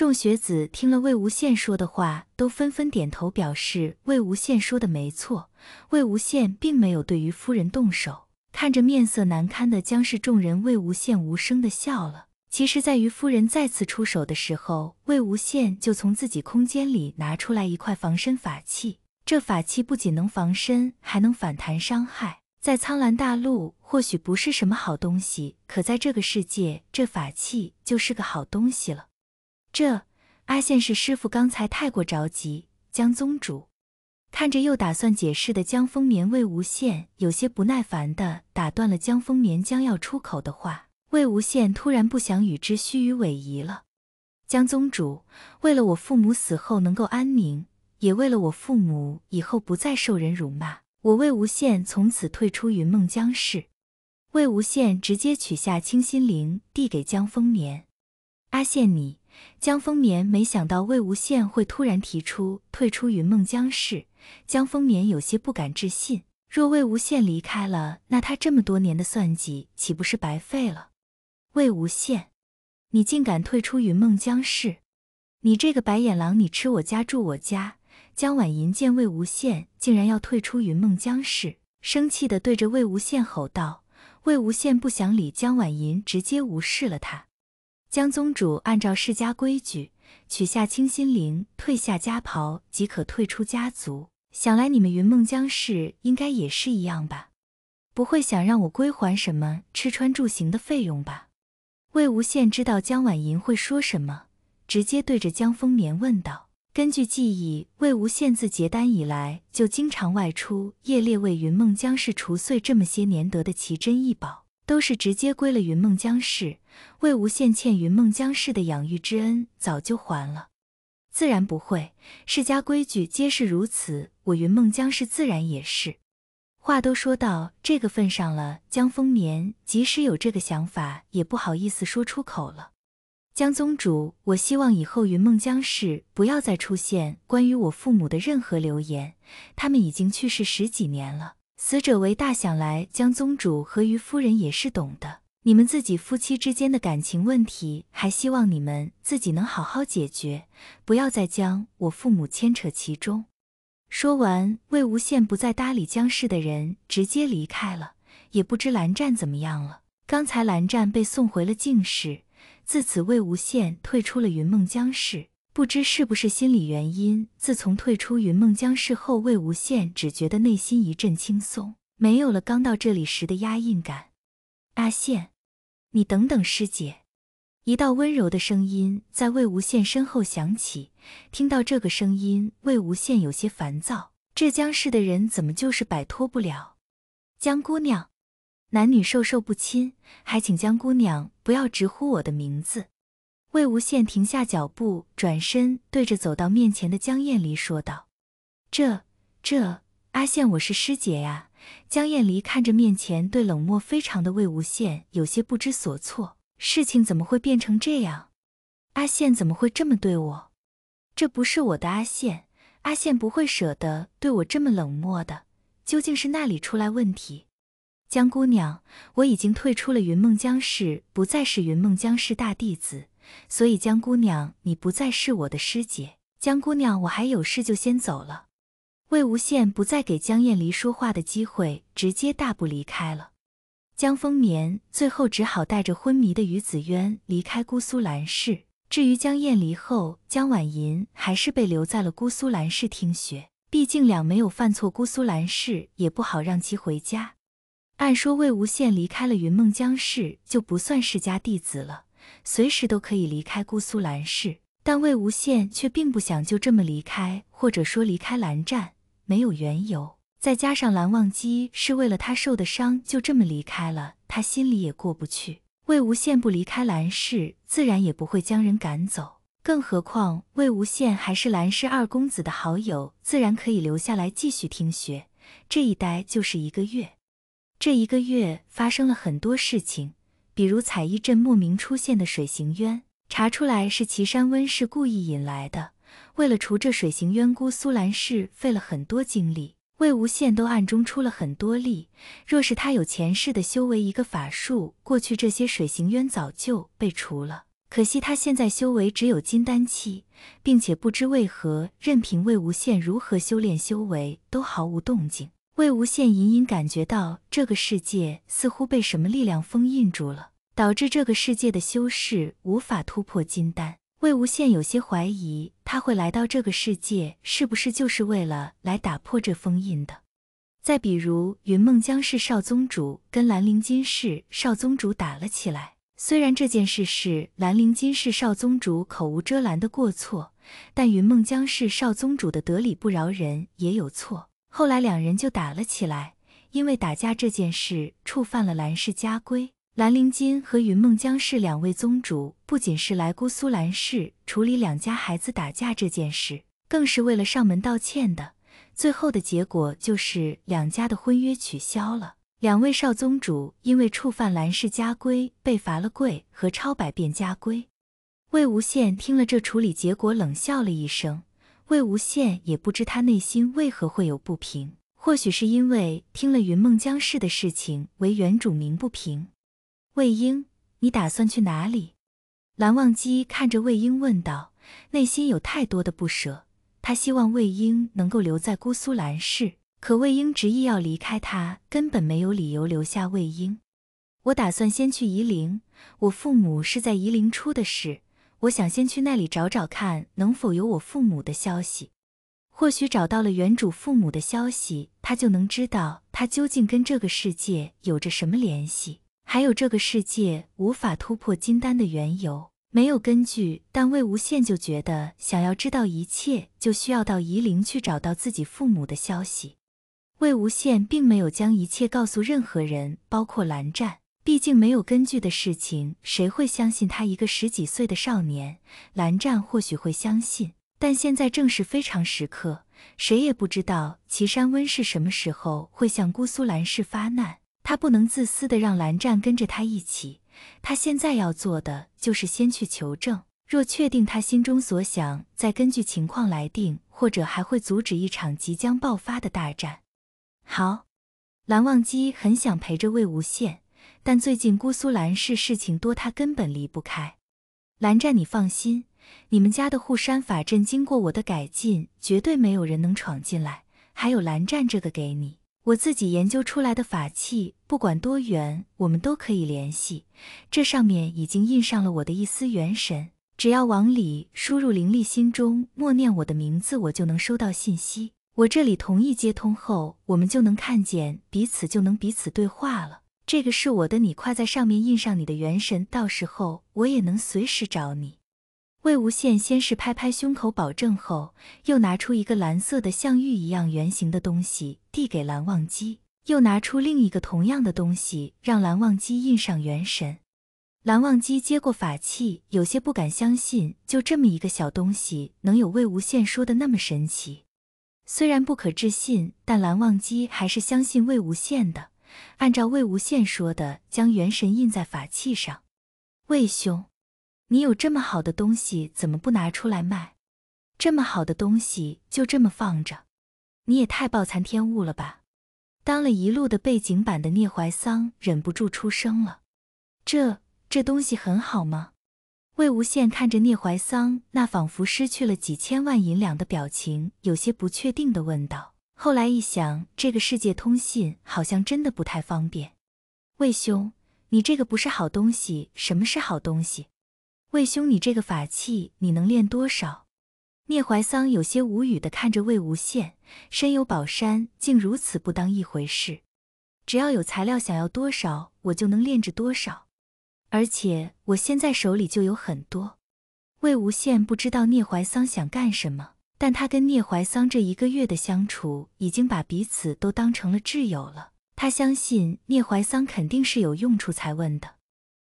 众学子听了魏无羡说的话，都纷纷点头，表示魏无羡说的没错。魏无羡并没有对于夫人动手，看着面色难堪的江氏众人，魏无羡无声的笑了。其实，在于夫人再次出手的时候，魏无羡就从自己空间里拿出来一块防身法器。这法器不仅能防身，还能反弹伤害。在苍兰大陆，或许不是什么好东西，可在这个世界，这法器就是个好东西了。这阿羡是师傅刚才太过着急。江宗主看着又打算解释的江丰眠，魏无羡有些不耐烦的打断了江丰眠将要出口的话。魏无羡突然不想与之虚与委蛇了。江宗主，为了我父母死后能够安宁，也为了我父母以后不再受人辱骂，我魏无羡从此退出云梦江氏。魏无羡直接取下清心铃，递给江丰眠，阿羡你。江丰年没想到魏无羡会突然提出退出云梦江氏，江丰年有些不敢置信。若魏无羡离开了，那他这么多年的算计岂不是白费了？魏无羡，你竟敢退出云梦江氏！你这个白眼狼，你吃我家住我家！江婉银见魏无羡竟然要退出云梦江氏，生气地对着魏无羡吼道。魏无羡不想理江婉银，直接无视了他。江宗主按照世家规矩，取下清心铃，褪下家袍即可退出家族。想来你们云梦江氏应该也是一样吧？不会想让我归还什么吃穿住行的费用吧？魏无羡知道江晚莹会说什么，直接对着江丰年问道：“根据记忆，魏无羡自结丹以来就经常外出夜猎，为云梦江氏除碎这么些年得的奇珍异宝。”都是直接归了云梦江氏，魏无羡欠云梦江氏的养育之恩早就还了，自然不会。世家规矩皆是如此，我云梦江氏自然也是。话都说到这个份上了，江丰年即使有这个想法，也不好意思说出口了。江宗主，我希望以后云梦江氏不要再出现关于我父母的任何流言，他们已经去世十几年了。死者为大，想来江宗主和于夫人也是懂的。你们自己夫妻之间的感情问题，还希望你们自己能好好解决，不要再将我父母牵扯其中。说完，魏无羡不再搭理江氏的人，直接离开了。也不知蓝湛怎么样了。刚才蓝湛被送回了静室，自此魏无羡退出了云梦江氏。不知是不是心理原因，自从退出云梦江氏后，魏无羡只觉得内心一阵轻松，没有了刚到这里时的压抑感。阿羡，你等等师姐。一道温柔的声音在魏无羡身后响起。听到这个声音，魏无羡有些烦躁。这江氏的人怎么就是摆脱不了？江姑娘，男女授受不亲，还请江姑娘不要直呼我的名字。魏无羡停下脚步，转身对着走到面前的江厌离说道：“这、这，阿羡，我是师姐呀。”江厌离看着面前对冷漠非常的魏无羡，有些不知所措。事情怎么会变成这样？阿羡怎么会这么对我？这不是我的阿羡，阿羡不会舍得对我这么冷漠的。究竟是那里出来问题？江姑娘，我已经退出了云梦江氏，不再是云梦江氏大弟子。所以，江姑娘，你不再是我的师姐。江姑娘，我还有事，就先走了。魏无羡不再给江厌离说话的机会，直接大步离开了。江丰年最后只好带着昏迷的于子渊离开姑苏蓝氏。至于江厌离后，江婉银还是被留在了姑苏蓝氏听学，毕竟两没有犯错，姑苏蓝氏也不好让其回家。按说，魏无羡离开了云梦江氏，就不算世家弟子了。随时都可以离开姑苏蓝氏，但魏无羡却并不想就这么离开，或者说离开蓝湛，没有缘由。再加上蓝忘机是为了他受的伤就这么离开了，他心里也过不去。魏无羡不离开蓝氏，自然也不会将人赶走，更何况魏无羡还是蓝氏二公子的好友，自然可以留下来继续听学。这一待就是一个月，这一个月发生了很多事情。比如采衣镇莫名出现的水行冤，查出来是岐山温氏故意引来的。为了除这水行冤，姑苏兰氏费了很多精力，魏无羡都暗中出了很多力。若是他有前世的修为，一个法术过去，这些水行冤早就被除了。可惜他现在修为只有金丹期，并且不知为何，任凭魏无羡如何修炼，修为都毫无动静。魏无羡隐隐感觉到这个世界似乎被什么力量封印住了，导致这个世界的修士无法突破金丹。魏无羡有些怀疑，他会来到这个世界是不是就是为了来打破这封印的？再比如，云梦江氏少宗主跟兰陵金氏少宗主打了起来。虽然这件事是兰陵金氏少宗主口无遮拦的过错，但云梦江氏少宗主的得理不饶人也有错。后来两人就打了起来，因为打架这件事触犯了兰氏家规。兰陵金和云梦江氏两位宗主不仅是来姑苏兰氏处理两家孩子打架这件事，更是为了上门道歉的。最后的结果就是两家的婚约取消了。两位少宗主因为触犯兰氏家规，被罚了跪和抄百遍家规。魏无羡听了这处理结果，冷笑了一声。魏无羡也不知他内心为何会有不平，或许是因为听了云梦江氏的事情，为原主鸣不平。魏婴，你打算去哪里？蓝忘机看着魏婴问道，内心有太多的不舍。他希望魏婴能够留在姑苏蓝氏，可魏婴执意要离开，他根本没有理由留下魏婴。我打算先去夷陵，我父母是在夷陵出的事。我想先去那里找找看，能否有我父母的消息。或许找到了原主父母的消息，他就能知道他究竟跟这个世界有着什么联系，还有这个世界无法突破金丹的缘由。没有根据，但魏无羡就觉得想要知道一切，就需要到夷陵去找到自己父母的消息。魏无羡并没有将一切告诉任何人，包括蓝湛。毕竟没有根据的事情，谁会相信他一个十几岁的少年？蓝湛或许会相信，但现在正是非常时刻，谁也不知道岐山温氏什么时候会向姑苏蓝氏发难。他不能自私的让蓝湛跟着他一起，他现在要做的就是先去求证，若确定他心中所想，再根据情况来定，或者还会阻止一场即将爆发的大战。好，蓝忘机很想陪着魏无羡。但最近姑苏蓝氏事情多，他根本离不开。蓝湛，你放心，你们家的护山法阵经过我的改进，绝对没有人能闯进来。还有蓝湛，这个给你，我自己研究出来的法器，不管多远，我们都可以联系。这上面已经印上了我的一丝元神，只要往里输入灵力，心中默念我的名字，我就能收到信息。我这里同意接通后，我们就能看见彼此，就能彼此对话了。这个是我的，你快在上面印上你的元神，到时候我也能随时找你。魏无羡先是拍拍胸口保证，后又拿出一个蓝色的像玉一样圆形的东西递给蓝忘机，又拿出另一个同样的东西让蓝忘机印上元神。蓝忘机接过法器，有些不敢相信，就这么一个小东西能有魏无羡说的那么神奇？虽然不可置信，但蓝忘机还是相信魏无羡的。按照魏无羡说的，将元神印在法器上。魏兄，你有这么好的东西，怎么不拿出来卖？这么好的东西就这么放着，你也太暴残天物了吧！当了一路的背景板的聂怀桑忍不住出声了：“这这东西很好吗？”魏无羡看着聂怀桑那仿佛失去了几千万银两的表情，有些不确定地问道。后来一想，这个世界通信好像真的不太方便。魏兄，你这个不是好东西。什么是好东西？魏兄，你这个法器，你能炼多少？聂怀桑有些无语的看着魏无羡，身有宝山，竟如此不当一回事。只要有材料，想要多少，我就能炼制多少。而且我现在手里就有很多。魏无羡不知道聂怀桑想干什么。但他跟聂怀桑这一个月的相处，已经把彼此都当成了挚友了。他相信聂怀桑肯定是有用处才问的。